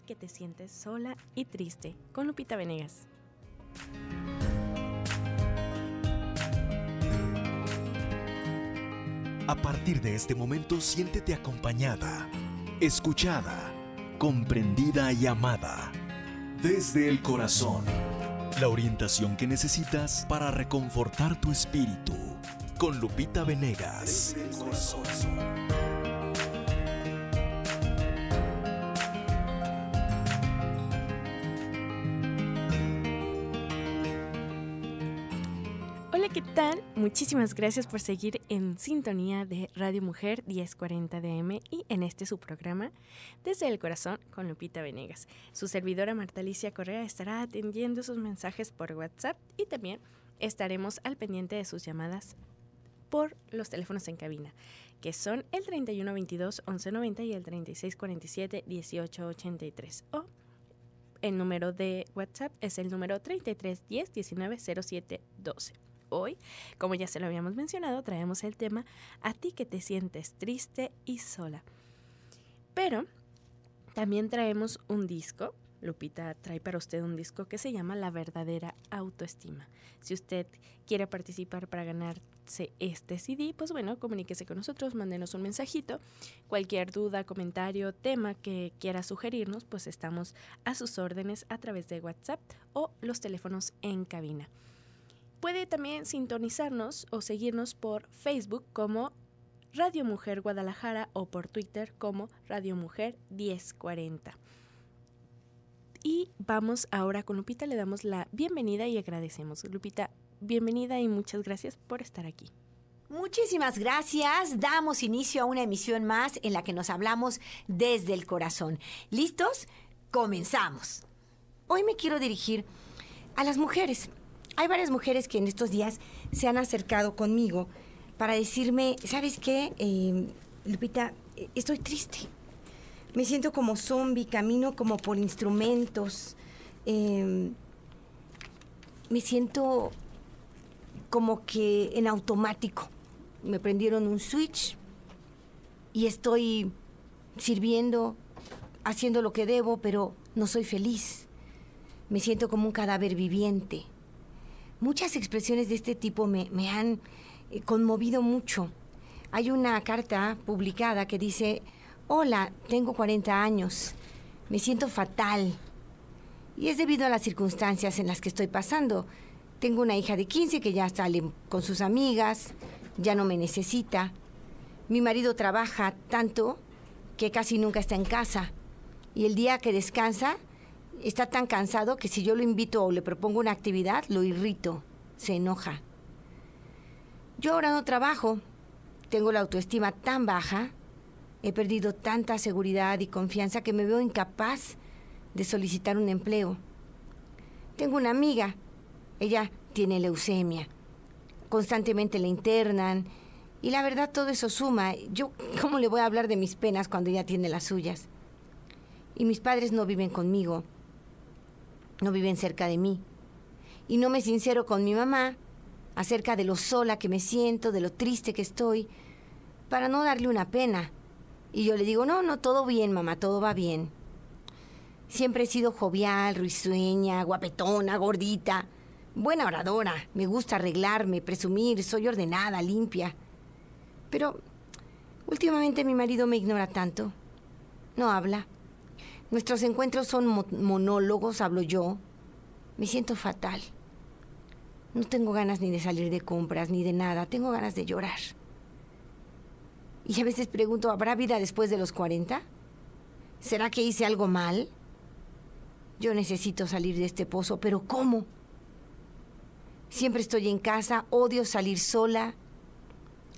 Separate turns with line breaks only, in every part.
que te sientes sola y triste, con Lupita Venegas. A partir de este momento siéntete acompañada, escuchada, comprendida y amada.
Desde el corazón,
la orientación que necesitas para reconfortar tu espíritu. Con Lupita Venegas.
Desde el corazón.
muchísimas gracias por seguir en sintonía de Radio Mujer 1040 DM y en este su programa Desde el Corazón con Lupita Venegas. Su servidora Marta Alicia Correa estará atendiendo sus mensajes por WhatsApp y también estaremos al pendiente de sus llamadas por los teléfonos en cabina, que son el 3122-1190 y el 3647-1883 o el número de WhatsApp es el número 3310-190712 hoy, como ya se lo habíamos mencionado, traemos el tema a ti que te sientes triste y sola. Pero también traemos un disco. Lupita trae para usted un disco que se llama La verdadera autoestima. Si usted quiere participar para ganarse este CD, pues bueno, comuníquese con nosotros, mándenos un mensajito. Cualquier duda, comentario, tema que quiera sugerirnos, pues estamos a sus órdenes a través de WhatsApp o los teléfonos en cabina. Puede también sintonizarnos o seguirnos por Facebook como Radio Mujer Guadalajara o por Twitter como Radio Mujer 1040. Y vamos ahora con Lupita, le damos la bienvenida y agradecemos.
Lupita, bienvenida y muchas gracias por estar aquí. Muchísimas gracias. Damos inicio a una emisión más en la que nos hablamos desde el corazón. ¿Listos? Comenzamos. Hoy me quiero dirigir a las mujeres hay varias mujeres que en estos días se han acercado conmigo para decirme, ¿sabes qué, em, Lupita? Eh, estoy triste. Me siento como zombie, camino como por instrumentos. Em, me siento como que en automático. Me prendieron un switch y estoy sirviendo, haciendo lo que debo, pero no soy feliz. Me siento como un cadáver viviente muchas expresiones de este tipo me, han eh, conmovido mucho. Hay una carta publicada que dice, hola, tengo 40 años, me siento fatal. Y es debido a las circunstancias en las que estoy pasando. Tengo una hija de 15 que ya sale con sus amigas, ya no me necesita. Mi marido trabaja tanto que casi nunca está en casa. Y el día que descansa, está tan cansado que si yo lo invito o le propongo una actividad, lo irrito, se enoja. Yo ahora no trabajo, tengo la autoestima tan baja, he perdido tanta seguridad y confianza que me veo incapaz de solicitar un empleo. Tengo una amiga, ella tiene leucemia, constantemente la internan y la verdad todo eso suma. Yo, ¿cómo le voy a hablar de mis penas cuando ella tiene las suyas? Y mis padres no viven conmigo no viven cerca de mí. Y no me sincero con mi mamá acerca de lo sola que me siento, de lo triste que estoy, para no darle una pena. Y yo le digo, no, no, todo bien, mamá, todo va bien. Siempre he sido jovial, risueña, guapetona, gordita, buena oradora, me gusta arreglarme, presumir, soy ordenada, limpia. Pero últimamente mi marido me ignora tanto, no habla Nuestros encuentros son monólogos, hablo yo. Me siento fatal. No tengo ganas ni de salir de compras, ni de nada. Tengo ganas de llorar. Y a veces pregunto, ¿habrá vida después de los 40? ¿Será que hice algo mal? Yo necesito salir de este pozo, pero ¿cómo? Siempre estoy en casa, odio salir sola.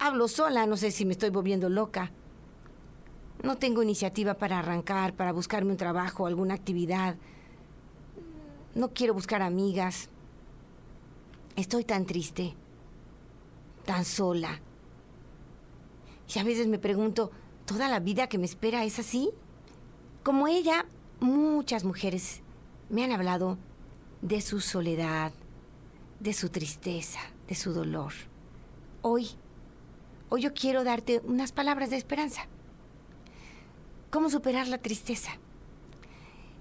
Hablo sola, no sé si me estoy volviendo loca. No tengo iniciativa para arrancar, para buscarme un trabajo, alguna actividad. No quiero buscar amigas. Estoy tan triste, tan sola. Y a veces me pregunto, ¿toda la vida que me espera es así? Como ella, muchas mujeres me han hablado de su soledad, de su tristeza, de su dolor. Hoy, hoy yo quiero darte unas palabras de esperanza. ¿Cómo superar la tristeza?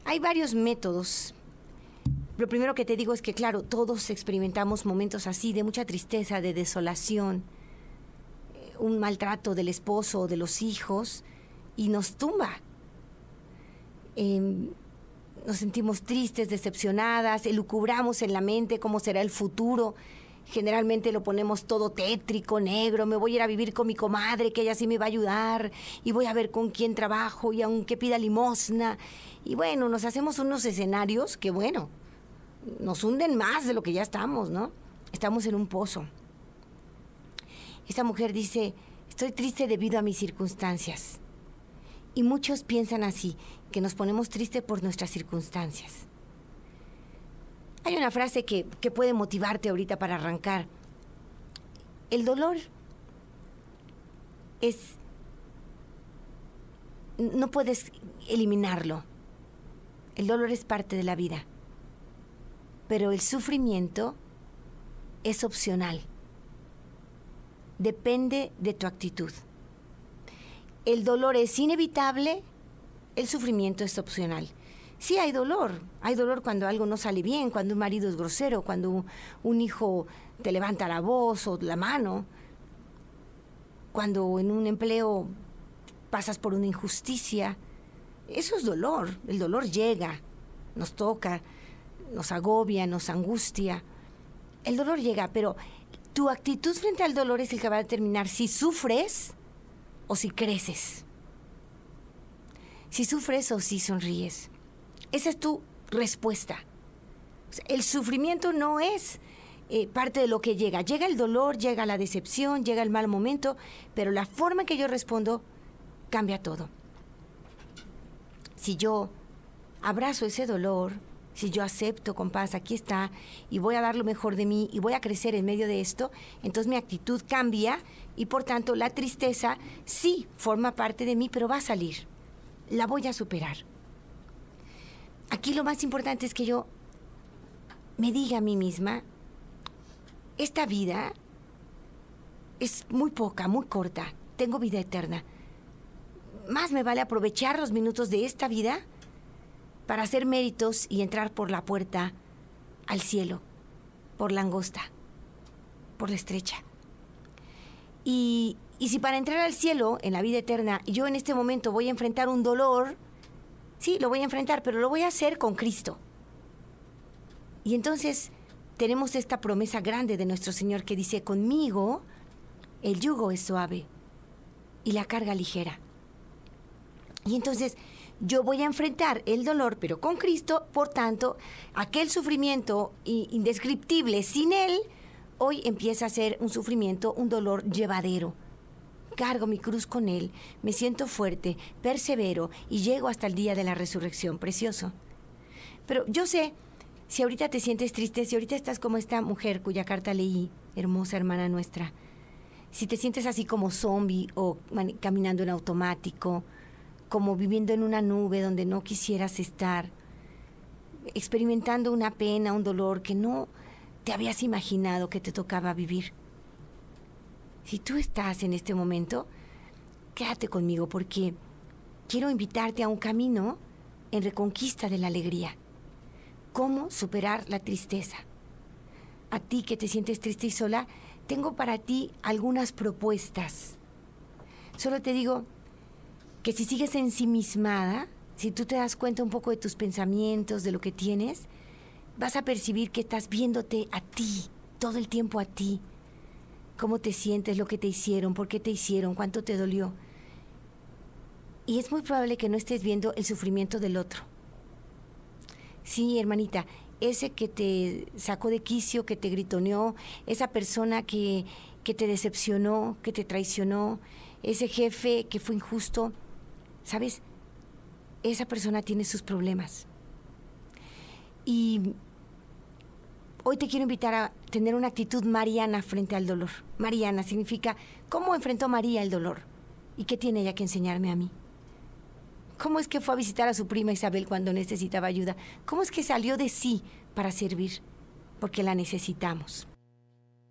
Hay varios métodos. Lo primero que te digo es que, claro, todos experimentamos momentos así de mucha tristeza, de desolación, eh, un maltrato del esposo o de los hijos, y nos tumba. Em, nos sentimos tristes, decepcionadas, elucubramos en la mente cómo será el futuro, Generalmente lo ponemos todo tétrico, negro, me voy a ir a vivir con mi comadre, que ella sí me va a ayudar, y voy a ver con quién trabajo, y aunque pida limosna. Y bueno, nos hacemos unos escenarios que, bueno, nos hunden más de lo que ya estamos, ¿no? Estamos en un pozo. Esta mujer dice, estoy triste debido a mis circunstancias. Y muchos piensan así, que nos ponemos triste por nuestras circunstancias. Hay una frase que, que puede motivarte ahorita para arrancar. El dolor es... No puedes eliminarlo. El dolor es parte de la vida. Pero el sufrimiento es opcional. Depende de tu actitud. El dolor es inevitable, el sufrimiento es opcional. Sí hay dolor, hay dolor cuando algo no sale bien, cuando un marido es grosero, cuando un, hijo te levanta la voz o la mano, cuando en un empleo pasas por una injusticia. Eso es dolor, el dolor llega, nos toca, nos agobia, nos angustia. El dolor llega, pero tu actitud frente al dolor es el que va a determinar si sufres o si creces, si sufres o si sonríes. Esa es tu respuesta. el sufrimiento no es eh, parte de lo que llega. Llega el dolor, llega la decepción, llega el mal momento, pero la forma en que yo respondo cambia todo. Si yo abrazo ese dolor, si yo acepto con paz, aquí está, y voy a dar lo mejor de mí, y voy a crecer en medio de esto, entonces mi actitud cambia y por tanto la tristeza sí forma parte de mí, pero va a salir. La voy a superar aquí lo más importante es que yo me diga a mí misma, esta vida es muy poca, muy corta, tengo vida eterna. Más me vale aprovechar los minutos de esta vida para hacer méritos y entrar por la puerta al cielo, por la angosta, por la estrecha. Y, y si para entrar al cielo, en la vida eterna, yo en este momento voy a enfrentar un dolor sí, lo voy a enfrentar, pero lo voy a hacer con Cristo. Y entonces tenemos esta promesa grande de nuestro Señor que dice, conmigo el yugo es suave y la carga ligera. Y entonces yo voy a enfrentar el dolor, pero con Cristo, por tanto, aquel sufrimiento indescriptible sin Él, hoy empieza a ser un sufrimiento, un dolor llevadero cargo mi cruz con Él, me siento fuerte, persevero y llego hasta el día de la resurrección. Precioso. Pero yo sé, si ahorita te sientes triste, si ahorita estás como esta mujer cuya carta leí, hermosa hermana nuestra, si te sientes así como zombie o caminando en automático, como viviendo en una nube donde no quisieras estar, experimentando una pena, un dolor que no te habías imaginado que te tocaba vivir si tú estás en este momento, quédate conmigo porque quiero invitarte a un camino en reconquista de la alegría. ¿Cómo superar la tristeza? A ti que te sientes triste y sola, tengo para ti algunas propuestas. Solo te digo que si sigues ensimismada, si tú te das cuenta un poco de tus pensamientos, de lo que tienes, vas a percibir que estás viéndote a ti, todo el tiempo a ti, cómo te sientes, lo que te hicieron, por qué te hicieron, cuánto te dolió. Y es muy probable que no estés viendo el sufrimiento del otro. Sí, hermanita, ese que te sacó de quicio, que te gritoneó, esa persona que, que te decepcionó, que te traicionó, ese jefe que fue injusto, ¿sabes? Esa persona tiene sus problemas. Y Hoy te quiero invitar a tener una actitud mariana frente al dolor. Mariana significa cómo enfrentó María el dolor y qué tiene ella que enseñarme a mí. ¿Cómo es que fue a visitar a su prima Isabel cuando necesitaba ayuda? ¿Cómo es que salió de sí para servir? Porque la necesitamos.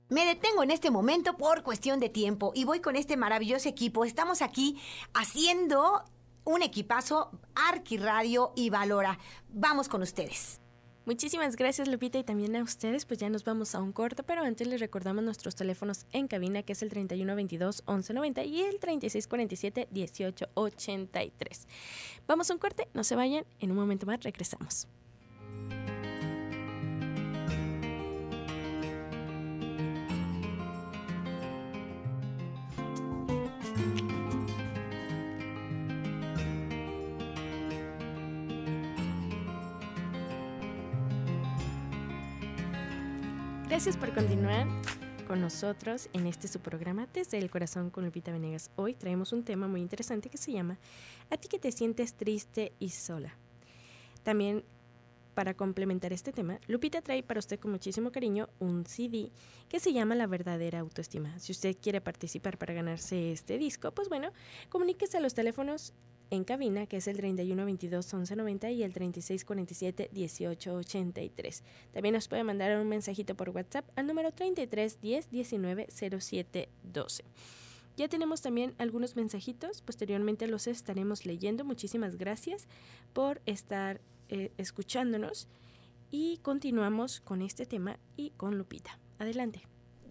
Me detengo en este momento por cuestión de tiempo y voy con este maravilloso equipo. Estamos aquí haciendo un equipazo Arquiradio y Valora. Vamos con ustedes. Muchísimas gracias Lupita y también a ustedes, pues ya nos vamos a
un corto, pero antes les recordamos nuestros teléfonos en cabina que es el 3122-1190 y el 3647-1883. Vamos a un corte, no se vayan, en un momento más regresamos. Gracias por continuar con nosotros en este su programa Desde el Corazón con Lupita Venegas. Hoy traemos un tema muy interesante que se llama A ti que te sientes triste y sola. También para complementar este tema, Lupita trae para usted con muchísimo cariño un CD que se llama La verdadera autoestima. Si usted quiere participar para ganarse este disco, pues bueno, comuníquese a los teléfonos en cabina, que es el 3122-1190 y el 3647-1883. También nos puede mandar un mensajito por WhatsApp al número 33 10 07 12 Ya tenemos también algunos mensajitos, posteriormente los estaremos leyendo. Muchísimas gracias por estar eh, escuchándonos y continuamos con este tema y con Lupita.
Adelante.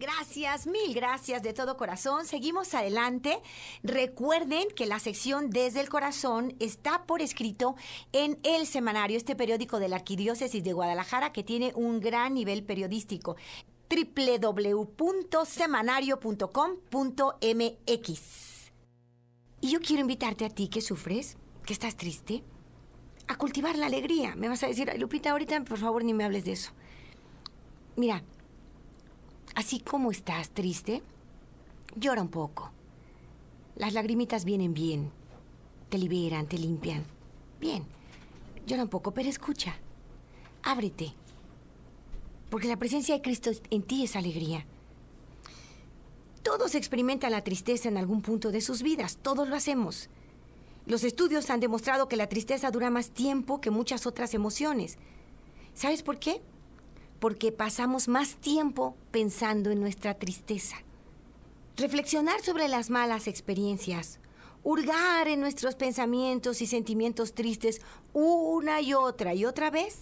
Gracias, mil gracias de todo corazón. Seguimos adelante. Recuerden que la sección Desde el Corazón está por escrito en El Semanario, este periódico de la Arquidiócesis de Guadalajara que tiene un gran nivel periodístico www.semanario.com.mx. Y yo quiero invitarte a ti que sufres, que estás triste, a cultivar la alegría. Me vas a decir, Lupita, ahorita por favor ni me hables de eso. Mira, Así como estás triste, llora un poco. Las lagrimitas vienen bien. Te liberan, te limpian. Bien. Llora un poco, pero escucha. Ábrete. Porque la presencia de Cristo en ti es alegría. Todos experimentan la tristeza en algún punto de sus vidas. Todos lo hacemos. Los estudios han demostrado que la tristeza dura más tiempo que muchas otras emociones. ¿Sabes por qué? porque pasamos más tiempo pensando en nuestra tristeza. Reflexionar sobre las malas experiencias, hurgar en nuestros pensamientos y sentimientos tristes una y otra y otra vez,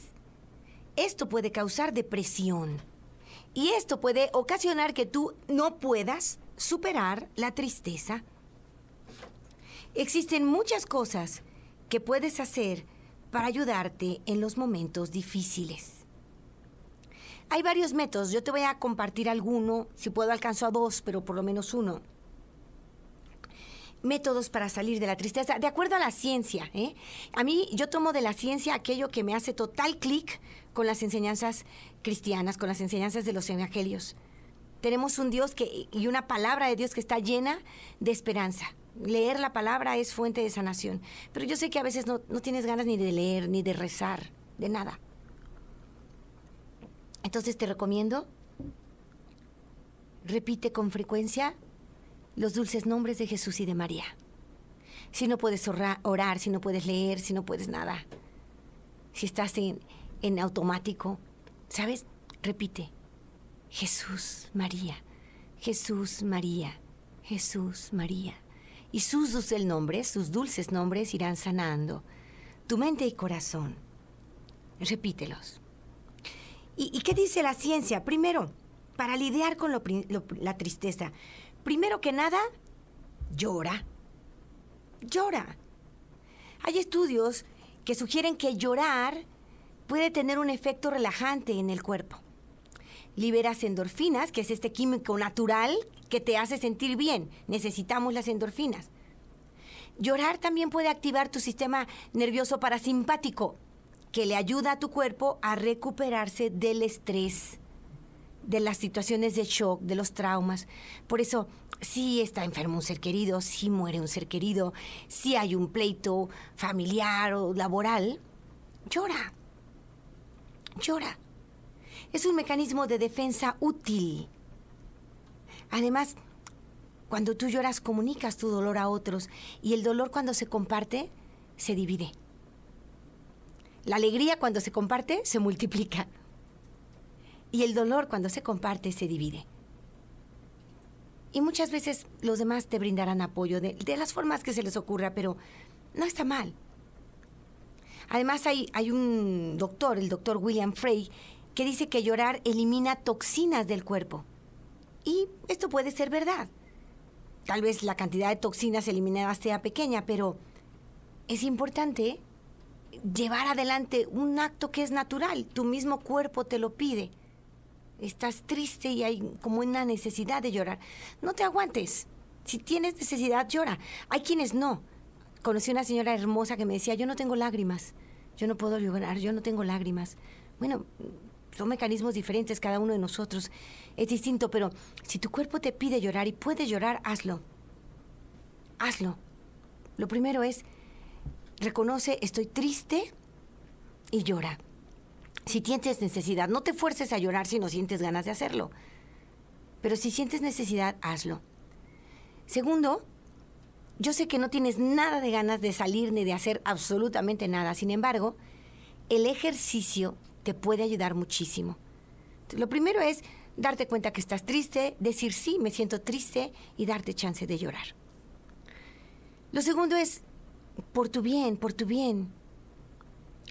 esto puede causar depresión. Y esto puede ocasionar que tú no puedas superar la tristeza. Existen muchas cosas que puedes hacer para ayudarte en los momentos difíciles. Hay varios métodos. Yo te voy a compartir alguno. Si puedo, alcanzo a dos, pero por lo menos uno. Métodos para salir de la tristeza, de acuerdo a la ciencia. ¿eh? A mí, yo tomo de la ciencia aquello que me hace total clic con las enseñanzas cristianas, con las enseñanzas de los evangelios. Tenemos un Dios que, y una palabra de Dios que está llena de esperanza. Leer la palabra es fuente de sanación. Pero yo sé que a veces no, no tienes ganas ni de leer, ni de rezar, de nada. Entonces te recomiendo, repite con frecuencia los dulces nombres de Jesús y de María. Si no puedes orar, si no puedes leer, si no puedes nada, si estás en, en automático, ¿sabes? Repite, Jesús, María, Jesús, María, Jesús, María. Y sus dulces nombres, sus dulces nombres irán sanando tu mente y corazón. Repítelos. ¿Y, qué dice la ciencia? Primero, para lidiar con la tristeza, primero que nada, llora. Llora. Hay estudios que sugieren que llorar puede tener un efecto relajante en el cuerpo. Liberas endorfinas, que es este químico natural que te hace sentir bien. Necesitamos las endorfinas. Llorar también puede activar tu sistema nervioso parasimpático, que le ayuda a tu cuerpo a recuperarse del estrés, de las situaciones de shock, de los traumas. Por eso, si está enfermo un ser querido, si muere un ser querido, si hay un pleito familiar o laboral, llora. Llora. Es un mecanismo de defensa útil. Además, cuando tú lloras comunicas tu dolor a otros y el dolor cuando se comparte se divide. La alegría cuando se comparte se multiplica. Y el dolor cuando se comparte se divide. Y muchas veces los demás te brindarán apoyo de, las formas que se les ocurra, pero no está mal. Además hay, hay un doctor, el doctor William Frey, que dice que llorar elimina toxinas del cuerpo. Y esto puede ser verdad. Tal vez la cantidad de toxinas eliminadas sea pequeña, pero es importante llevar adelante un acto que es natural, tu mismo cuerpo te lo pide. Estás triste y hay como una necesidad de llorar. No te aguantes. Si tienes necesidad, llora. Hay quienes no. Conocí una señora hermosa que me decía, yo no tengo lágrimas, yo no puedo llorar, yo no tengo lágrimas. Bueno, son mecanismos diferentes cada uno de nosotros. Es distinto, pero si tu cuerpo te pide llorar y puede llorar, hazlo. Hazlo. Lo primero es reconoce, estoy triste y llora. Si tienes necesidad, no te fuerces a llorar si no sientes ganas de hacerlo. Pero si sientes necesidad, hazlo. Segundo, yo sé que no tienes nada de ganas de salir ni de hacer absolutamente nada. Sin embargo, el ejercicio te puede ayudar muchísimo. Lo primero es darte cuenta que estás triste, decir sí, me siento triste y darte chance de llorar. Lo segundo es por tu bien, por tu bien.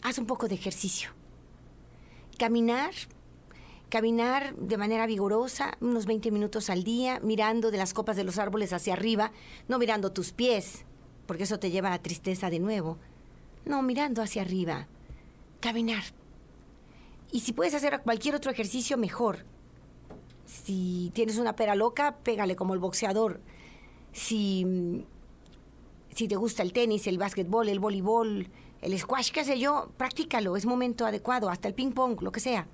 Haz un poco de ejercicio. Caminar, caminar de manera vigorosa, unos 20 minutos al día, mirando de las copas de los árboles hacia arriba, no mirando tus pies, porque eso te lleva a la tristeza de nuevo. No, mirando hacia arriba. Caminar. Y si puedes hacer cualquier otro ejercicio, mejor. Si tienes una pera loca, pégale como el boxeador. Si mm, si te gusta el tenis, el básquetbol, el voleibol, el squash, qué sé yo, prácticalo, es momento adecuado, hasta el ping pong, lo que sea.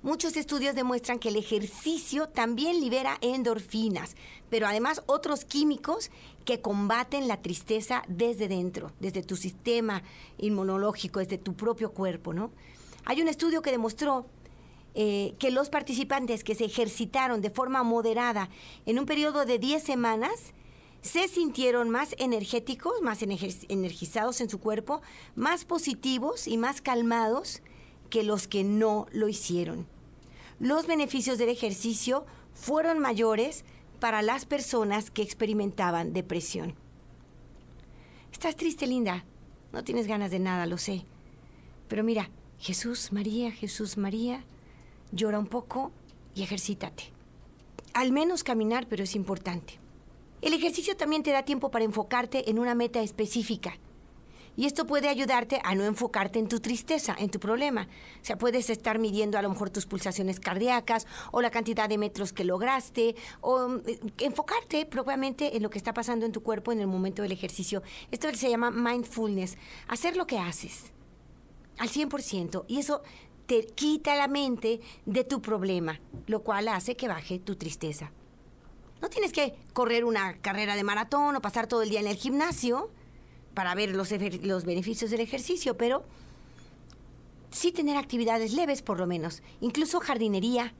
Muchos estudios demuestran que el ejercicio también libera endorfinas, pero además otros químicos que combaten la tristeza desde dentro, desde tu sistema inmunológico, desde tu propio cuerpo, ¿no? Hay un estudio que demostró eh, que los participantes que se ejercitaron de forma moderada en un periodo de 10 semanas, se sintieron más energéticos, más energizados en su cuerpo, más positivos y más calmados que los que no lo hicieron. Los beneficios del ejercicio fueron mayores para las personas que experimentaban depresión. Estás triste, Linda. No tienes ganas de nada, lo sé. Pero mira, Jesús, María, Jesús, María, llora un poco y ejercítate. Al menos caminar, pero es importante. El ejercicio también te da tiempo para enfocarte en una meta específica. Y esto puede ayudarte a no enfocarte en tu tristeza, en tu problema. O sea, puedes estar midiendo a lo mejor tus pulsaciones cardíacas o la cantidad de metros que lograste o eh, enfocarte propiamente en lo que está pasando en tu cuerpo en el momento del ejercicio. Esto se llama mindfulness, hacer lo que haces al 100% y eso te quita la mente de tu problema, lo cual hace que baje tu tristeza. No tienes que correr una carrera de maratón o pasar todo el día en el gimnasio para ver los, los beneficios del ejercicio, pero sí tener actividades leves por lo menos, incluso jardinería,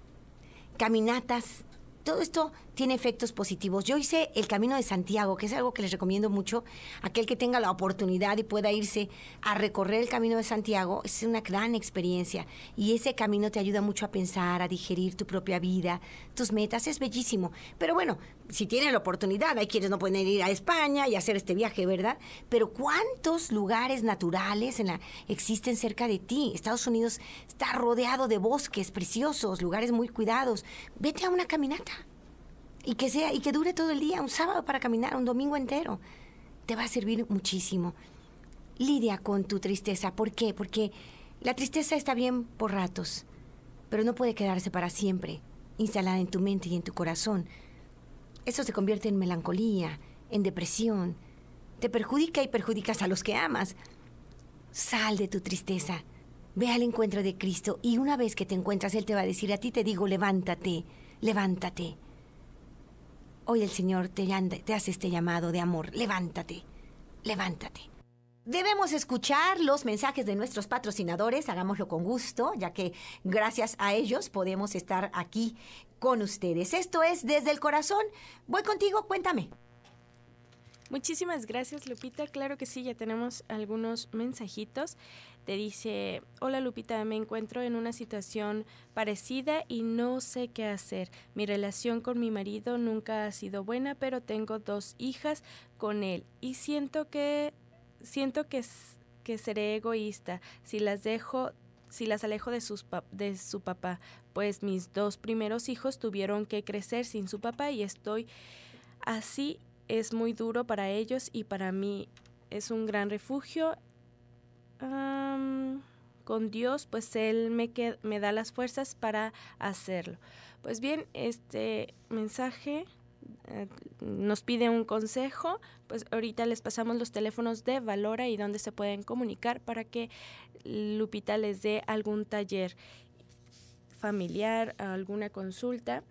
caminatas, todo esto tiene efectos positivos. Yo hice el Camino de Santiago, que es algo que les recomiendo mucho. Aquel que tenga la oportunidad y pueda irse a recorrer el Camino de Santiago, es una gran experiencia. Y ese camino te ayuda mucho a pensar, a digerir tu propia vida, tus metas. Es bellísimo. Pero bueno, si tienen la oportunidad, hay quienes no pueden ir a España y hacer este viaje, ¿verdad? Pero ¿cuántos lugares naturales en la, existen cerca de ti? Estados Unidos está rodeado de bosques preciosos, lugares muy cuidados. Vete a una caminata y que sea y que dure todo el día, un sábado para caminar, un domingo entero. Te va a servir muchísimo. Lidia con tu tristeza, ¿por qué? Porque la tristeza está bien por ratos, pero no puede quedarse para siempre, instalada en tu mente y en tu corazón eso se convierte en melancolía, en depresión. Te perjudica y perjudicas a los que amas. Sal de tu tristeza. Ve al encuentro de Cristo y una vez que te encuentras, Él te va a decir, a ti te digo, levántate, levántate. Hoy el Señor te, te hace este llamado de amor, levántate, levántate. Debemos escuchar los mensajes de nuestros patrocinadores, hagámoslo con gusto, ya que gracias a ellos podemos estar aquí con ustedes. Esto es Desde el Corazón. Voy contigo, cuéntame.
Muchísimas gracias Lupita, claro que sí, ya tenemos algunos mensajitos. Te dice, hola Lupita, me encuentro en una situación parecida y no sé qué hacer. Mi relación con mi marido nunca ha sido buena, pero tengo dos hijas con él y siento que siento que, que seré egoísta si las dejo si las alejo de, sus de su papá, pues mis dos primeros hijos tuvieron que crecer sin su papá y estoy así es muy duro para ellos y para mí es un gran refugio con Dios, pues Él me, me da las fuerzas para hacerlo. Pues bien, este mensaje eh, nos pide un consejo, pues ahorita les pasamos los teléfonos de Valora y donde se pueden comunicar para que Lupita les dé algún taller familiar, alguna consulta.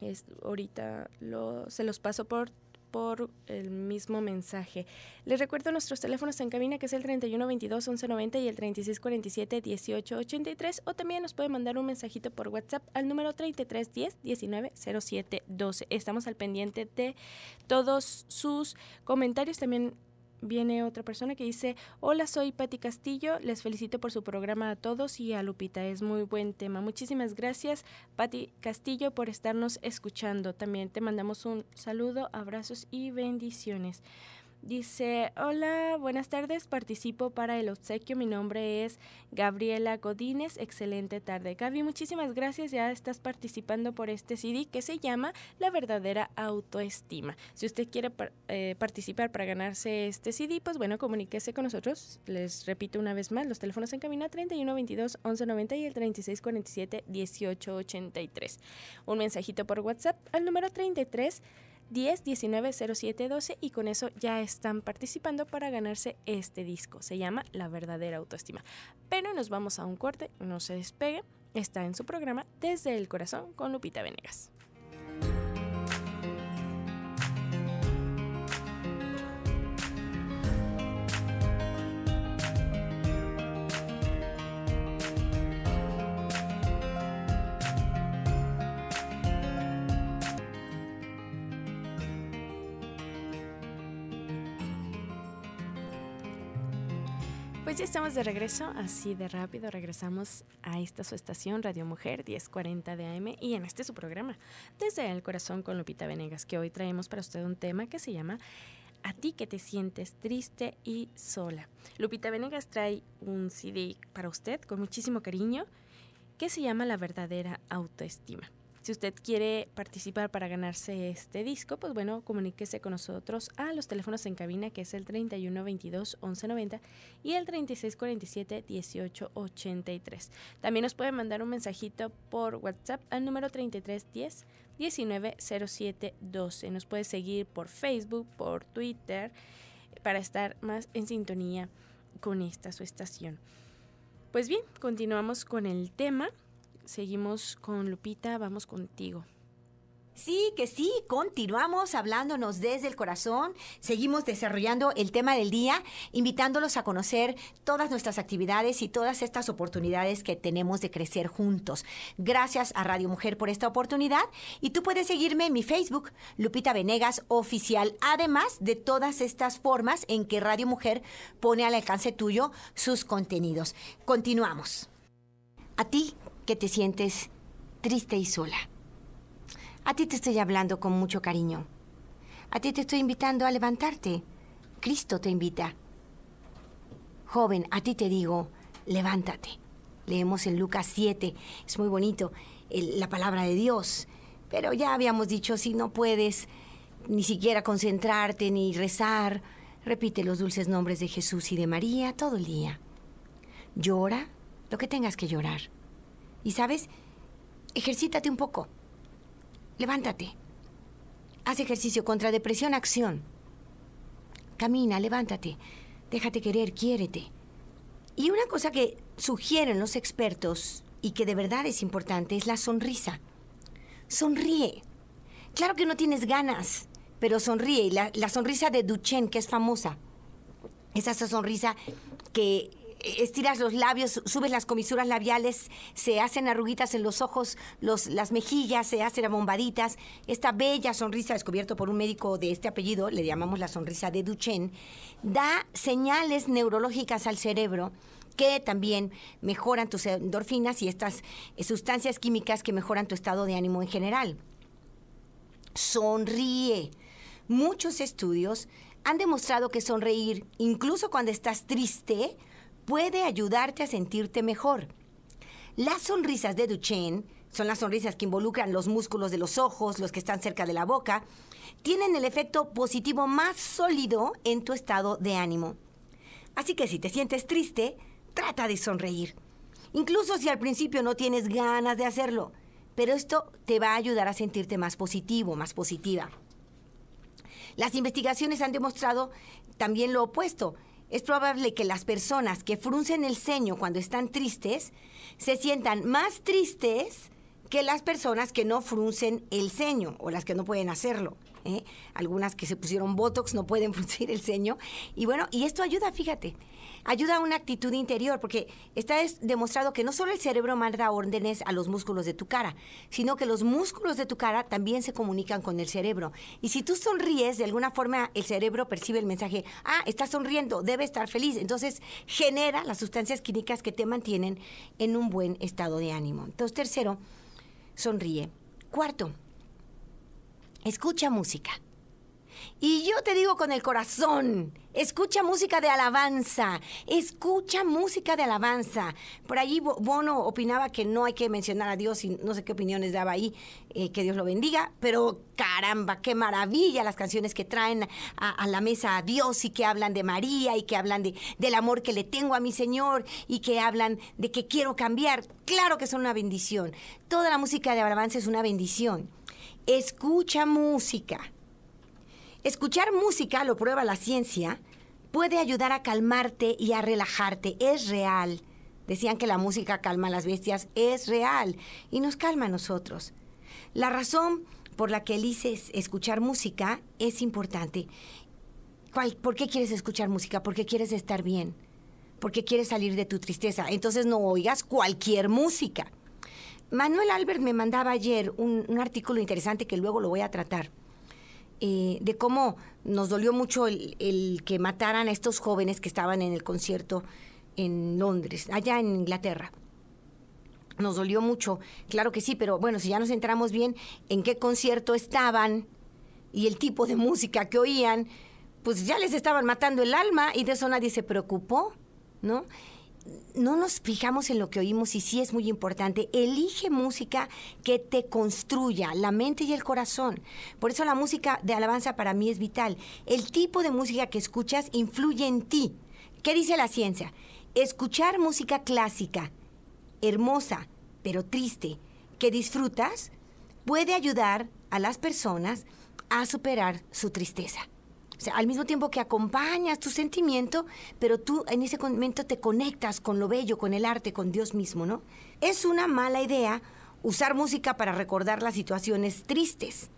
Es, ahorita lo, se los paso por por el mismo mensaje. Les recuerdo nuestros teléfonos en cabina que es el 3122-1190 y el 3647-1883 o también nos pueden mandar un mensajito por WhatsApp al número 3310 12, Estamos al pendiente de todos sus comentarios. También viene otra persona que dice, hola, soy pati Castillo, les felicito por su programa a todos y a Lupita, es muy buen tema. Muchísimas gracias, Patti Castillo, por estarnos escuchando. También te mandamos un saludo, abrazos y bendiciones. Dice, hola, buenas tardes, participo para el obsequio, mi nombre es Gabriela Godínez, excelente tarde. Gaby, muchísimas gracias, ya estás participando por este CD que se llama La verdadera autoestima. Si usted quiere eh, participar para ganarse este CD, pues bueno, comuníquese con nosotros. Les repito una vez más, los teléfonos en camino 3122 1190 y el 3647 1883. Un mensajito por WhatsApp al número 33 10 19 07 12 y con eso ya están participando para ganarse este disco. Se llama La verdadera autoestima. Pero nos vamos a un corte, no se despegue. Está en su programa Desde el Corazón con Lupita Venegas. ya estamos de regreso, así de rápido regresamos a esta su estación Radio Mujer 1040 de AM y en este su programa, Desde el Corazón con Lupita Venegas, que hoy traemos para usted un tema que se llama A ti que te sientes triste y sola. Lupita Venegas trae un CD para usted con muchísimo cariño que se llama La verdadera autoestima. Si usted quiere participar para ganarse este disco, pues bueno, comuníquese con nosotros a los teléfonos en cabina, que es el 31 22 11 90 y el 36 47 18 83. También nos puede mandar un mensajito por WhatsApp al número 33 10 19 07 12. Nos puede seguir por Facebook, por Twitter, para estar más en sintonía con esta su estación. Pues bien, continuamos con el tema seguimos con Lupita, vamos contigo.
Sí, que sí, continuamos hablándonos desde el corazón, seguimos desarrollando el tema del día, invitándolos a conocer todas nuestras actividades y todas estas oportunidades que tenemos de crecer juntos. Gracias a Radio Mujer por esta oportunidad y tú puedes seguirme en mi Facebook, Lupita Venegas Oficial, además de todas estas formas en que Radio Mujer pone al alcance tuyo sus contenidos. Continuamos. A ti que te sientes triste y sola. A ti te estoy hablando con mucho cariño. A ti te estoy invitando a levantarte. Cristo te invita. Joven, a ti te digo, levántate. Leemos en Lucas 7, es muy bonito, la palabra de Dios. Pero ya habíamos dicho, si no puedes ni siquiera concentrarte ni rezar, repite los dulces nombres de Jesús y de María todo el día. Llora lo que tengas que llorar. Y sabes, ejercítate un poco. Levántate. Haz ejercicio contra depresión, acción. Camina, levántate. Déjate querer, quiérete. Y una cosa que sugieren los expertos y que de verdad es importante es la sonrisa. Sonríe. Claro que no tienes ganas, pero sonríe. Y la, sonrisa de Duchenne, que es famosa, es esa sonrisa que estiras los labios, subes las comisuras labiales, se hacen arruguitas en los ojos, las mejillas se hacen abombaditas. Esta bella sonrisa, descubierto por un médico de este apellido, le llamamos la sonrisa de Duchenne, da señales neurológicas al cerebro que también mejoran tus endorfinas y estas sustancias químicas que mejoran tu estado de ánimo en general. Sonríe. Muchos estudios han demostrado que sonreír, incluso cuando estás triste, puede ayudarte a sentirte mejor. Las sonrisas de Duchenne son las sonrisas que involucran los músculos de los ojos, los que están cerca de la boca, tienen el efecto positivo más sólido en tu estado de ánimo. Así que si te sientes triste, trata de sonreír. Incluso si al principio no tienes ganas de hacerlo, pero esto te va a ayudar a sentirte más positivo, más positiva. Las investigaciones han demostrado también lo opuesto, es probable que las personas que fruncen el ceño cuando están tristes se sientan más tristes que las personas que no fruncen el ceño o las que no pueden hacerlo. ¿eh? Algunas que se pusieron Botox no pueden fruncir el ceño. Y bueno, y esto ayuda, fíjate, ayuda a una actitud interior, porque está demostrado que no solo el cerebro manda órdenes a los músculos de tu cara, sino que los músculos de tu cara también se comunican con el cerebro. Y si tú sonríes, de alguna forma el cerebro percibe el mensaje, ah, está sonriendo, debe estar feliz. Entonces genera las sustancias químicas que te mantienen en un buen estado de ánimo. Entonces, tercero, sonríe. Cuarto, escucha música. Y yo te digo con el corazón, escucha música de alabanza, escucha música de alabanza. Por allí Bono opinaba que no hay que mencionar a Dios y no sé qué opiniones daba ahí, eh, que Dios lo bendiga, pero caramba, qué maravilla las canciones que traen a, la mesa a Dios y que hablan de María y que hablan de, del amor que le tengo a mi Señor y que hablan de que quiero cambiar. Claro que son una bendición. Toda la música de alabanza es una bendición escucha música. Escuchar música, lo prueba la ciencia, puede ayudar a calmarte y a relajarte. Es real. Decían que la música calma a las bestias. Es real. Y nos calma a nosotros. La razón por la que elices escuchar música es importante. ¿Por qué quieres escuchar música? Porque quieres estar bien. Porque quieres salir de tu tristeza. Entonces no oigas cualquier música. Manuel Albert me mandaba ayer un, artículo interesante que luego lo voy a tratar, eh, de cómo nos dolió mucho el, el, que mataran a estos jóvenes que estaban en el concierto en Londres, allá en Inglaterra. Nos dolió mucho, claro que sí, pero bueno, si ya nos entramos bien en qué concierto estaban y el tipo de música que oían, pues ya les estaban matando el alma y de eso nadie se preocupó, ¿no? no nos fijamos en lo que oímos y sí es muy importante. Elige música que te construya la mente y el corazón. Por eso la música de alabanza para mí es vital. El tipo de música que escuchas influye en ti. ¿Qué dice la ciencia? Escuchar música clásica, hermosa, pero triste, que disfrutas, puede ayudar a las personas a superar su tristeza al mismo tiempo que acompañas tu sentimiento, pero tú en ese momento te conectas con lo bello, con el arte, con Dios mismo, ¿no? Es una mala idea usar música para recordar las situaciones tristes.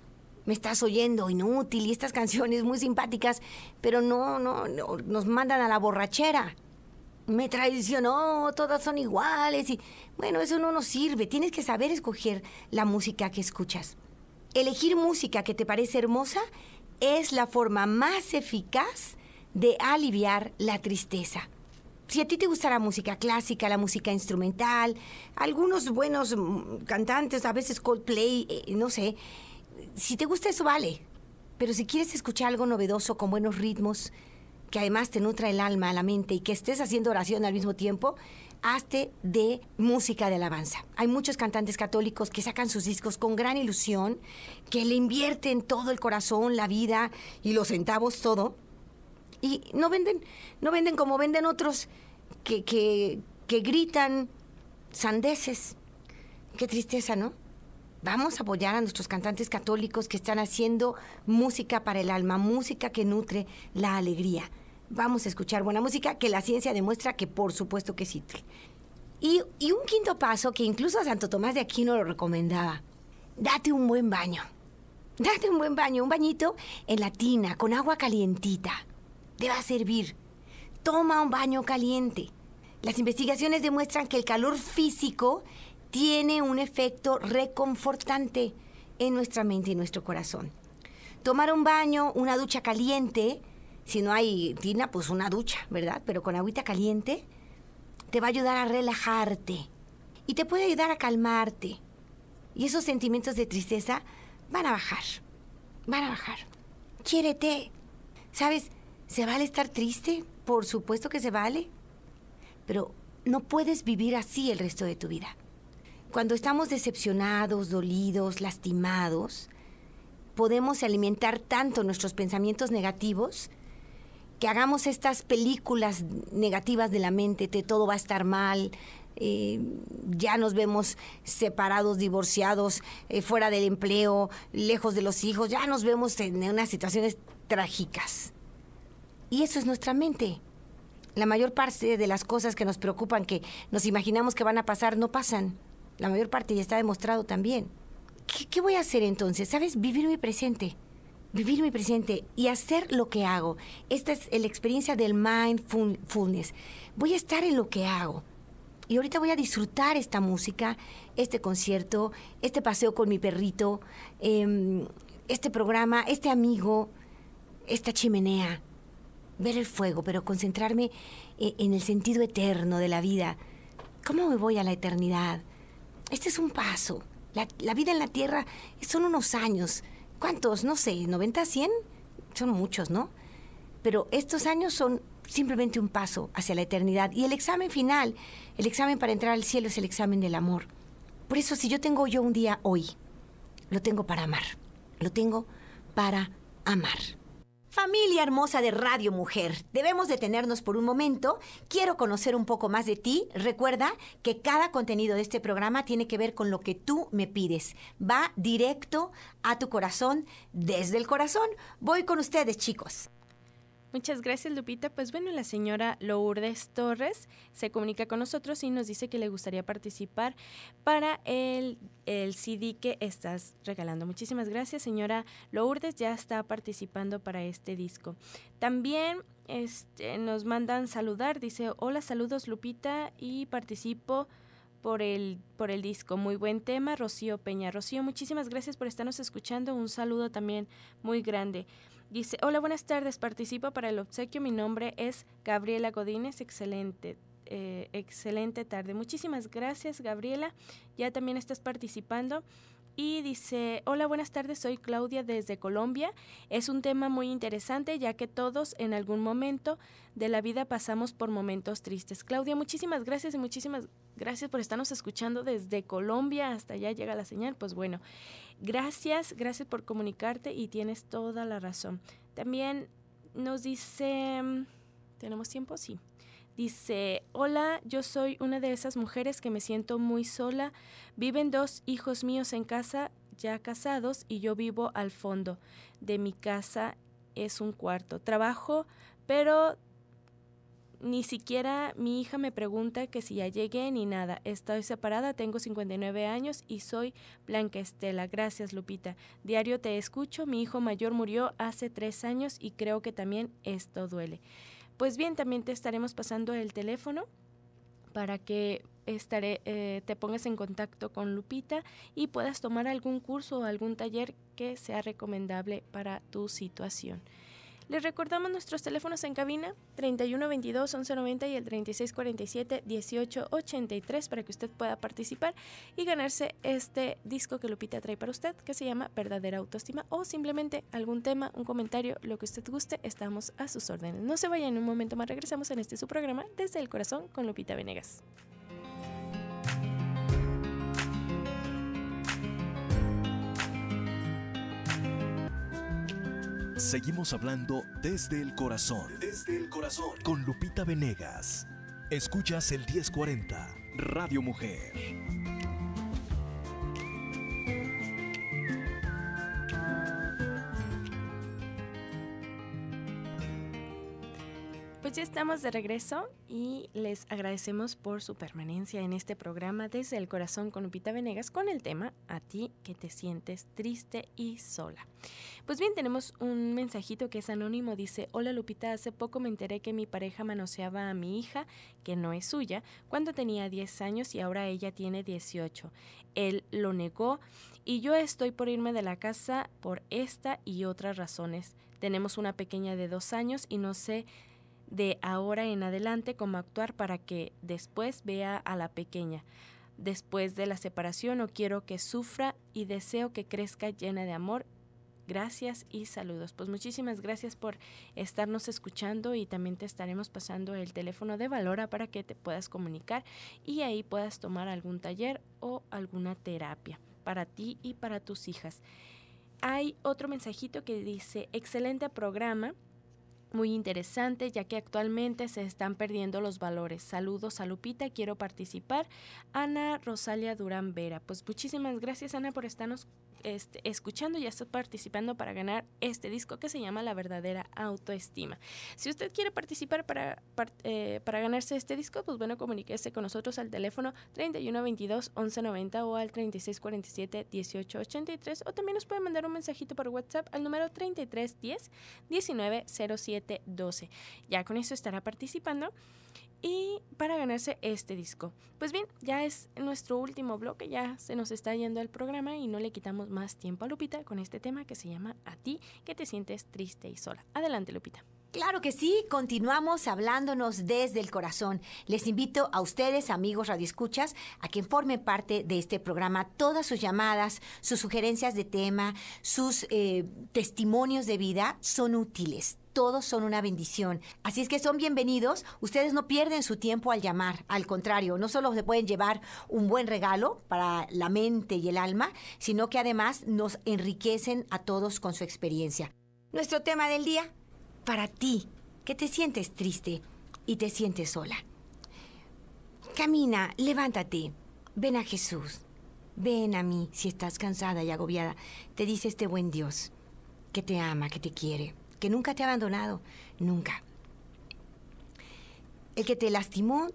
Me estás oyendo inútil y estas canciones muy simpáticas, pero no, no, nos mandan a la borrachera. Me traicionó, todas son iguales y bueno, eso no nos sirve. Tienes que saber escoger la música que escuchas. Elegir música que te parece hermosa es la forma más eficaz de aliviar la tristeza. Si a ti te gusta la música clásica, la música instrumental, algunos buenos mm, cantantes, a veces Coldplay, eh, no sé, si te gusta eso vale. Pero si quieres escuchar algo novedoso con buenos ritmos, que además te nutra el alma, la mente y que estés haciendo oración al mismo tiempo, hazte de música de alabanza. Hay muchos cantantes católicos que sacan sus discos con gran ilusión, que le invierten todo el corazón, la vida y los centavos, todo. Y no venden, no venden como venden otros que, que gritan sandeces. Qué tristeza, ¿no? Vamos a apoyar a nuestros cantantes católicos que están haciendo música para el alma, música que nutre la alegría vamos a escuchar buena música, que la ciencia demuestra que por supuesto que sí. Y, un quinto paso que incluso a Santo Tomás de Aquino lo recomendaba, date un buen baño. Date un buen baño, un bañito en la tina, con agua calientita. Te va a servir. Toma un baño caliente. Las investigaciones demuestran que el calor físico tiene un efecto reconfortante en nuestra mente y nuestro corazón. Tomar un baño, una ducha caliente, si no hay tina, pues una ducha, ¿verdad? Pero con agüita caliente te va a ayudar a relajarte y te puede ayudar a calmarte. Y esos sentimientos de tristeza van a bajar, van a bajar. Quiérete. ¿Sabes? ¿Se vale estar triste? Por supuesto que se vale. Pero no puedes vivir así el resto de tu vida. Cuando estamos decepcionados, dolidos, lastimados, podemos alimentar tanto nuestros pensamientos negativos que hagamos estas películas negativas de la mente, de todo va a estar mal, eh, ya nos vemos separados, divorciados, eh, fuera del empleo, lejos de los hijos, ya nos vemos en unas situaciones trágicas. Y eso es nuestra mente. La mayor parte de las cosas que nos preocupan, que nos imaginamos que van a pasar, no pasan. La mayor parte ya está demostrado también. ¿Qué, qué voy a hacer entonces? ¿Sabes? Vivir mi presente vivir mi presente y hacer lo que hago. Esta es la experiencia del mindfulness. Voy a estar en lo que hago. Y ahorita voy a disfrutar esta música, este concierto, este paseo con mi perrito, em, este programa, este amigo, esta chimenea. Ver el fuego, pero concentrarme eh, en el sentido eterno de la vida. ¿Cómo me voy a la eternidad? Este es un paso. la vida en la tierra son unos años ¿cuántos? No sé, ¿90, 100? Son muchos, ¿no? Pero estos años son simplemente un paso hacia la eternidad. Y el examen final, el examen para entrar al cielo es el examen del amor. Por eso si yo tengo yo un día hoy, lo tengo para amar, lo tengo para amar. Familia hermosa de Radio Mujer, debemos detenernos por un momento. Quiero conocer un poco más de ti. Recuerda que cada contenido de este programa tiene que ver con lo que tú me pides. Va directo a tu corazón, desde el corazón. Voy con ustedes, chicos.
Muchas gracias, Lupita. Pues bueno, la señora Lourdes Torres se comunica con nosotros y nos dice que le gustaría participar para el, el CD que estás regalando. Muchísimas gracias, señora Lourdes. Ya está participando para este disco. También este, nos mandan saludar. Dice, hola, saludos, Lupita, y participo por el, por el disco. Muy buen tema, Rocío Peña. Rocío, muchísimas gracias por estarnos escuchando. Un saludo también muy grande. Dice, hola, buenas tardes, participo para el obsequio, mi nombre es Gabriela Godínez, excelente. Eh, excelente tarde. Muchísimas gracias, Gabriela. Ya también estás participando y dice, hola, buenas tardes, soy Claudia desde Colombia. Es un tema muy interesante ya que todos en algún momento de la vida pasamos por momentos tristes. Claudia, muchísimas gracias y muchísimas gracias por estarnos escuchando desde Colombia, hasta allá llega la señal. Pues bueno, gracias, gracias por comunicarte y tienes toda la razón. También nos dice, mm, ¿tenemos tiempo? Sí. Dice, hola, yo soy una de esas mujeres que me siento muy sola. Viven dos hijos míos en casa ya casados y yo vivo al fondo de mi casa es un cuarto. Trabajo, pero ni siquiera mi hija me pregunta que si ya llegué ni nada. Estoy separada, tengo 59 años y soy Blanca Estela. Gracias, Lupita. Diario te escucho. Mi hijo mayor murió hace tres años y creo que también esto duele. Pues bien, también te estaremos pasando el teléfono para que eh, te pongas en contacto con Lupita y puedas tomar algún curso o algún taller que sea recomendable para tu situación. Les recordamos nuestros teléfonos en cabina 3122 1190 y el 3647 1883 para que usted pueda participar y ganarse este disco que Lupita trae para usted que se llama Verdadera Autoestima o simplemente algún tema, un comentario, lo que usted guste, estamos a sus órdenes. No se vayan, en un momento más, regresamos en este su programa desde el corazón con Lupita Venegas. Seguimos hablando desde el corazón. Desde el corazón. Con Lupita Venegas. Escuchas el 1040, Radio Mujer. Pues ya estamos de regreso y les agradecemos por su permanencia en este programa desde el corazón con Lupita Venegas con el tema A ti que te sientes triste y sola. Pues bien, tenemos un mensajito que es anónimo, dice, hola Lupita, hace poco me enteré que mi pareja manoseaba a mi hija, que no es suya, cuando tenía 10 años y ahora ella tiene 18. Él lo negó y yo estoy por irme de la casa por esta y otras razones. Tenemos una pequeña de dos años y no sé de ahora en adelante cómo actuar para que después vea a la pequeña. Después de la separación no quiero que sufra y deseo que crezca llena de amor. Gracias y saludos. Pues muchísimas gracias por estarnos escuchando y también te estaremos pasando el teléfono de Valora para que te puedas comunicar y ahí puedas tomar algún taller o alguna terapia para ti y para tus hijas. Hay otro mensajito que dice, excelente programa, muy interesante ya que actualmente se están perdiendo los valores. Saludos a Lupita, quiero participar. Ana Rosalia Durán Vera. Pues muchísimas gracias Ana por estarnos este, escuchando, ya está participando para ganar este disco que se llama La verdadera autoestima. Si usted quiere participar para, eh, para, ganarse este disco, pues bueno, comuníquese con nosotros al teléfono 3122 1190 o al 3647 1883 o también nos puede mandar un mensajito por WhatsApp al número 3310 12 Ya con eso estará participando y para ganarse este disco. Pues bien, ya es nuestro último bloque, ya se nos está yendo el programa y no le quitamos más
tiempo a Lupita con este tema que se llama A ti que te sientes triste y sola. Adelante, Lupita. Claro que sí, continuamos hablándonos desde el corazón. Les invito a ustedes, amigos radioescuchas, a que formen parte de este programa. Todas sus llamadas, sus sugerencias de tema, sus eh, testimonios de vida son útiles todos son una bendición. Así es que son bienvenidos. Ustedes no pierden su tiempo al llamar. Al contrario, no solo se pueden llevar un buen regalo para la mente y el alma, sino que además nos enriquecen a todos con su experiencia. Nuestro tema del día, para ti, que te sientes triste y te sientes sola. Camina, levántate, ven a Jesús, ven a mí si estás cansada y agobiada, te dice este buen Dios que te ama, que te quiere que nunca te ha abandonado, nunca. El que te lastimó,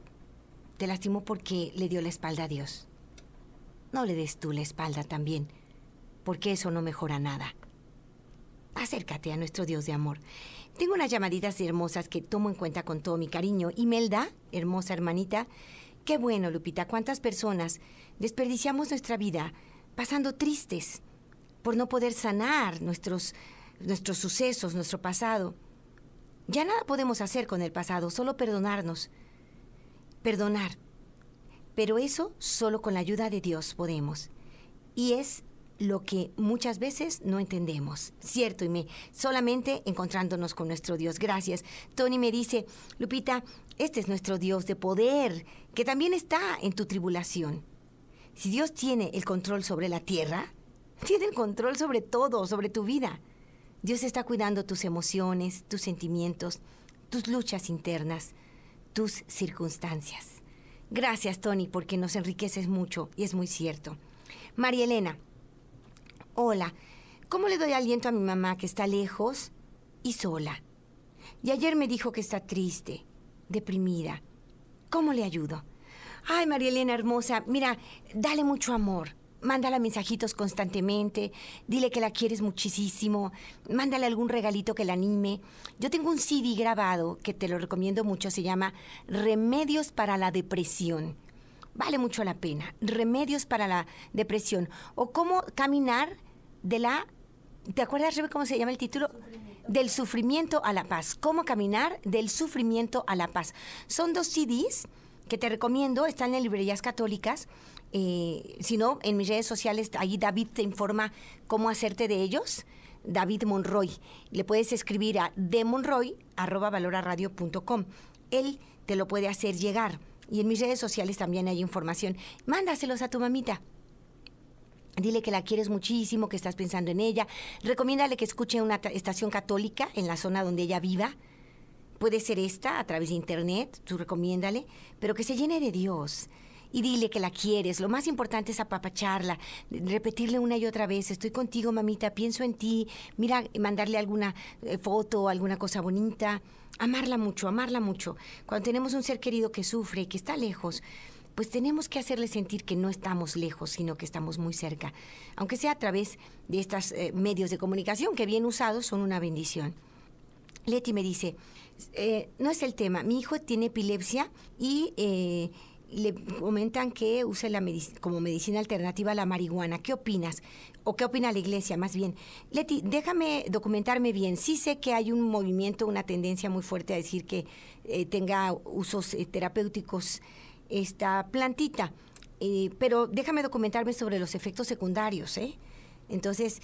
te lastimó porque le dio la espalda a Dios. No le des tú la espalda también, porque eso no mejora nada. Acércate a nuestro Dios de amor. Tengo unas llamaditas hermosas que tomo en cuenta con todo mi cariño. Imelda, hermosa hermanita, qué bueno, Lupita, cuántas personas desperdiciamos nuestra vida pasando tristes por no poder sanar nuestros nuestros sucesos, nuestro pasado. Ya nada podemos hacer con el pasado, solo perdonarnos. Perdonar. Pero eso solo con la ayuda de Dios podemos. Y es lo que muchas veces no entendemos, ¿cierto? Y me, solamente encontrándonos con nuestro Dios. Gracias. Tony me dice, Lupita, este es nuestro Dios de poder, que también está en tu tribulación. Si Dios tiene el control sobre la tierra, tiene el control sobre todo, sobre tu vida. Dios está cuidando tus emociones, tus sentimientos, tus luchas internas, tus circunstancias. Gracias, Tony, porque nos enriqueces mucho y es muy cierto. María Elena, hola, ¿cómo le doy aliento a mi mamá que está lejos y sola? Y ayer me dijo que está triste, deprimida. ¿Cómo le ayudo? Ay, María Elena hermosa, mira, dale mucho amor mándala mensajitos constantemente, dile que la quieres muchísimo, mándale algún regalito que la anime. Yo tengo un CD grabado que te lo recomiendo mucho, se llama Remedios para la Depresión. Vale mucho la pena. Remedios para la depresión. O cómo caminar de la... ¿Te acuerdas, Rebe, cómo se llama el título? del sufrimiento a la paz. Cómo caminar del sufrimiento a la paz. Son dos CDs que te recomiendo, están en librerías católicas eh, si no, en mis redes sociales, ahí David te informa cómo hacerte de ellos. David Monroy. Le puedes escribir a demonroy.valoraradio.com. Él te lo puede hacer llegar. Y en mis redes sociales también hay información. Mándaselos a tu mamita. Dile que la quieres muchísimo, que estás pensando en ella. Recomiéndale que escuche una estación católica en la zona donde ella viva. Puede ser esta a través de internet, tú recomiéndale, pero que se llene de Dios y dile que la quieres. Lo más importante es apapacharla, repetirle una y otra vez, estoy contigo, mamita, pienso en ti. Mira, mandarle alguna eh, foto, alguna cosa bonita. Amarla mucho, amarla mucho. Cuando tenemos un ser querido que sufre que está lejos, pues tenemos que hacerle sentir que no estamos lejos, sino que estamos muy cerca, aunque sea a través de estos eh, medios de comunicación que bien usados son una bendición. Leti me dice, eh, no es el tema, mi hijo tiene epilepsia y eh, le comentan que use la como medicina alternativa la marihuana. ¿Qué opinas? ¿O qué opina la iglesia más bien? Leti, déjame documentarme bien. Sí sé que hay un movimiento, una tendencia muy fuerte a decir que eh, tenga usos eh, terapéuticos esta plantita, eh, pero déjame documentarme sobre los efectos secundarios, Entonces,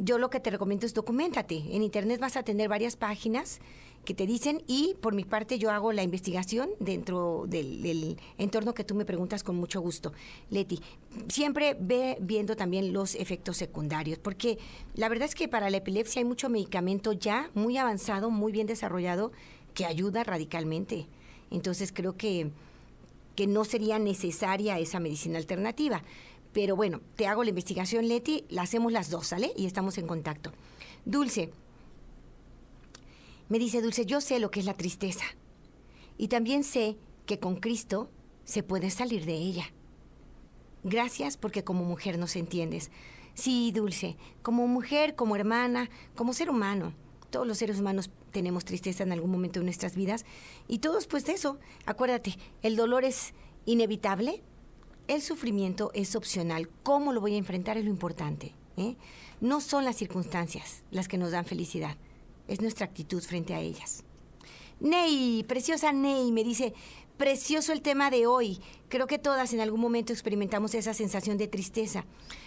yo lo que te recomiendo es documentate. En internet vas a tener varias páginas que te dicen y por mi parte yo hago la investigación dentro del, entorno que tú me preguntas con mucho gusto. Leti, siempre ve viendo también los efectos secundarios, porque la verdad es que para la epilepsia hay mucho medicamento ya muy avanzado, muy bien desarrollado, que ayuda radicalmente. Entonces creo que, que no sería necesaria esa medicina alternativa. Pero bueno, te hago la investigación, Leti, la hacemos las dos, ¿sale? Y estamos en contacto. Dulce, me dice Dulce, yo sé lo que es la tristeza. Y también sé que con Cristo se puede salir de ella. Gracias porque como mujer nos entiendes. Sí, Dulce, como mujer, como hermana, como ser humano. Todos los seres humanos tenemos tristeza en algún momento de nuestras vidas. Y todos, pues de eso, acuérdate, el dolor es inevitable, el sufrimiento es opcional. ¿Cómo lo voy a enfrentar es lo importante? ¿eh? No son las circunstancias las que nos dan felicidad es nuestra actitud frente a ellas. Ney, preciosa Ney, me dice, precioso el tema de hoy. Creo que todas en algún momento experimentamos esa sensación de tristeza.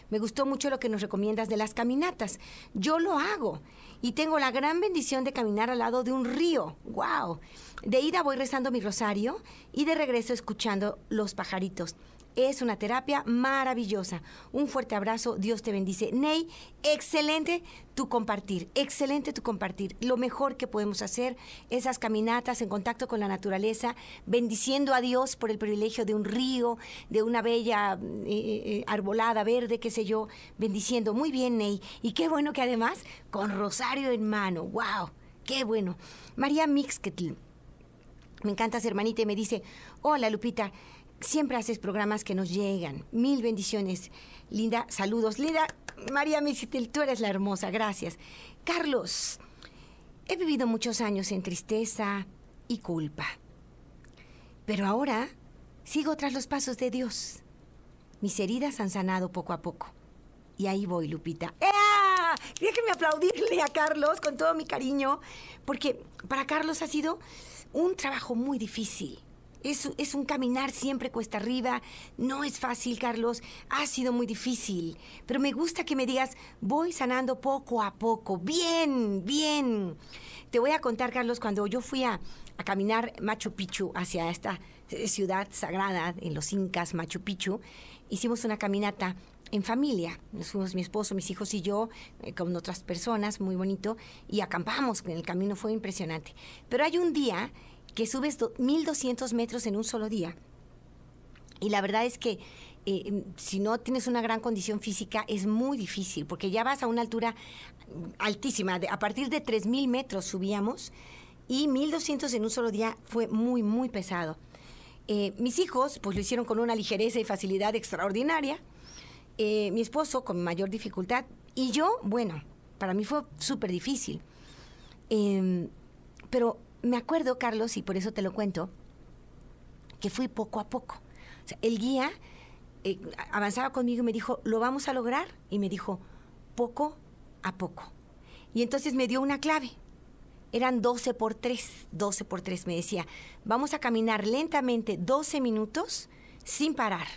Me gustó mucho lo que nos recomiendas de las caminatas. Yo lo hago y tengo la gran bendición de caminar al lado de un río. ¡Wow! De ida voy rezando mi rosario y de regreso escuchando los pajaritos. Es una terapia maravillosa. Un fuerte abrazo, Dios te bendice. Ney, excelente tu compartir, excelente tu compartir. Lo mejor que podemos hacer, esas caminatas en contacto con la naturaleza, bendiciendo a Dios por el privilegio de un río, de una bella eh, eh, eh, arbolada verde, qué sé yo, bendiciendo. Muy bien, Ney. Y qué bueno que además con rosario en mano. ¡Wow! ¡Qué bueno! María Mixquetl, Me encanta, hermanita, y me dice, hola Lupita, siempre haces programas que nos llegan. Mil bendiciones. Linda, saludos. Linda, María Misitel, tú eres la hermosa, gracias. Carlos, he vivido muchos años en tristeza y culpa. Pero ahora sigo tras los pasos de Dios. Mis heridas han sanado poco a poco. Y ahí voy, Lupita. ¡Ea! Déjeme aplaudirle a Carlos con todo mi cariño, porque para Carlos ha sido un trabajo muy difícil es, un caminar siempre cuesta arriba. No es fácil, Carlos. Ha sido muy difícil. Pero me gusta que me digas, voy sanando poco a poco. Bien, bien. Te voy a contar, Carlos, cuando yo fui a, caminar Machu Picchu hacia esta eh, ciudad sagrada en los incas, Machu Picchu, hicimos una caminata en familia. Nos fuimos mi esposo, mis hijos y yo, eh, con otras personas, muy bonito, y acampamos en el camino, fue impresionante. Pero hay un día que subes 1200 metros en un solo día. Y la verdad es que eh, si no tienes una gran condición física es muy difícil, porque ya vas a una altura altísima. a partir de 3000 metros subíamos y 1200 en un solo día fue muy, muy pesado. Eh, mis hijos pues lo hicieron con una ligereza y facilidad extraordinaria. Eh, mi esposo con mayor dificultad y yo, bueno, para mí fue súper difícil. Em, pero me acuerdo, Carlos, y por eso te lo cuento, que fui poco a poco. el guía eh, avanzaba conmigo y me dijo, lo vamos a lograr. Y me dijo, poco a poco. Y entonces me dio una clave. Eran 12 por 3, 12 por 3 me decía, vamos a caminar lentamente 12 minutos sin parar.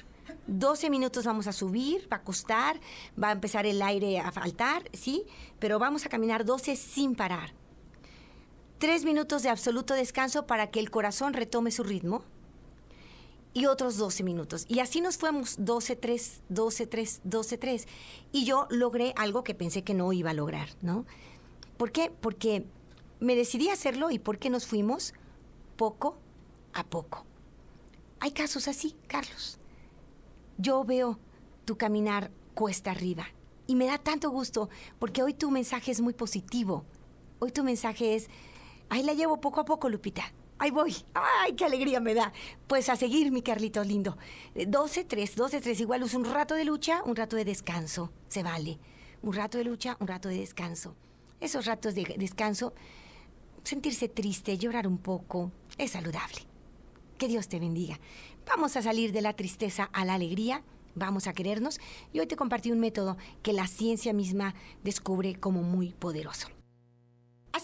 12 minutos vamos a subir, va a costar, va a empezar el aire a faltar, ¿sí? Pero vamos a caminar 12 sin parar tres minutos de absoluto descanso para que el corazón retome su ritmo y otros 12 minutos. Y así nos fuimos 12-3, 12-3, 12-3. Y yo logré algo que pensé que no iba a lograr, ¿no? ¿Por qué? Porque me decidí a hacerlo y porque nos fuimos poco a poco. Hay casos así, Carlos. Yo veo tu caminar cuesta arriba y me da tanto gusto porque hoy tu mensaje es muy positivo. Hoy tu mensaje es Ahí la llevo poco a poco, Lupita. Ahí voy. ¡Ay, qué alegría me da! Pues a seguir, mi Carlitos lindo. 12-3, 12-3. Igual uso un rato de lucha, un rato de descanso. Se vale. Un rato de lucha, un rato de descanso. Esos ratos de descanso, sentirse triste, llorar un poco, es saludable. Que Dios te bendiga. Vamos a salir de la tristeza a la alegría. Vamos a querernos. Y hoy te compartí un método que la ciencia misma descubre como muy poderoso.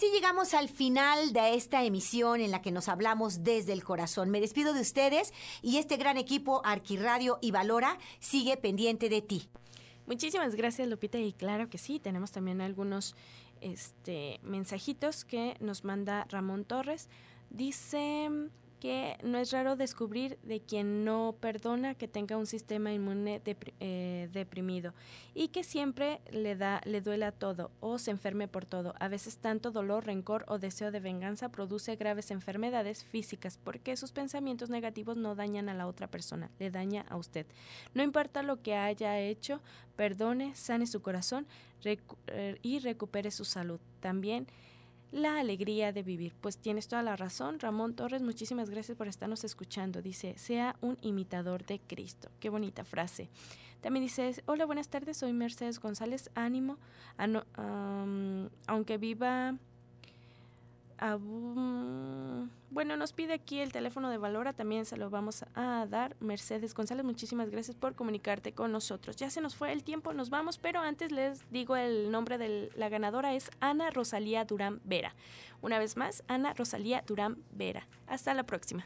Así llegamos al final de esta emisión en la que nos hablamos desde el corazón. Me despido de ustedes y este gran equipo Arquiradio y Valora sigue pendiente de ti. Muchísimas gracias Lupita y claro que sí,
tenemos también algunos este, mensajitos que nos manda Ramón Torres. Dice, que no es raro descubrir de quien no perdona que tenga un sistema inmune eh, deprimido y que siempre le da le duela todo o se enferme por todo. A veces tanto dolor, rencor o deseo de venganza produce graves enfermedades físicas porque sus pensamientos negativos no dañan a la otra persona, le daña a usted. No importa lo que haya hecho, perdone, sane su corazón eh, y recupere su salud. También la alegría de vivir. Pues tienes toda la razón. Ramón Torres, muchísimas gracias por estarnos escuchando. Dice, sea un imitador de Cristo. Qué bonita frase. También dice, hola, buenas tardes, soy Mercedes González, ánimo, aunque viva Mm, bueno, nos pide aquí el teléfono de Valora, también se lo vamos a dar. Mercedes González, muchísimas gracias por comunicarte con nosotros. Ya se nos fue el tiempo, nos vamos, pero antes les digo el nombre de la ganadora es Ana Rosalía Durán Vera. Una vez más, Ana Rosalía Durán Vera. Hasta la próxima.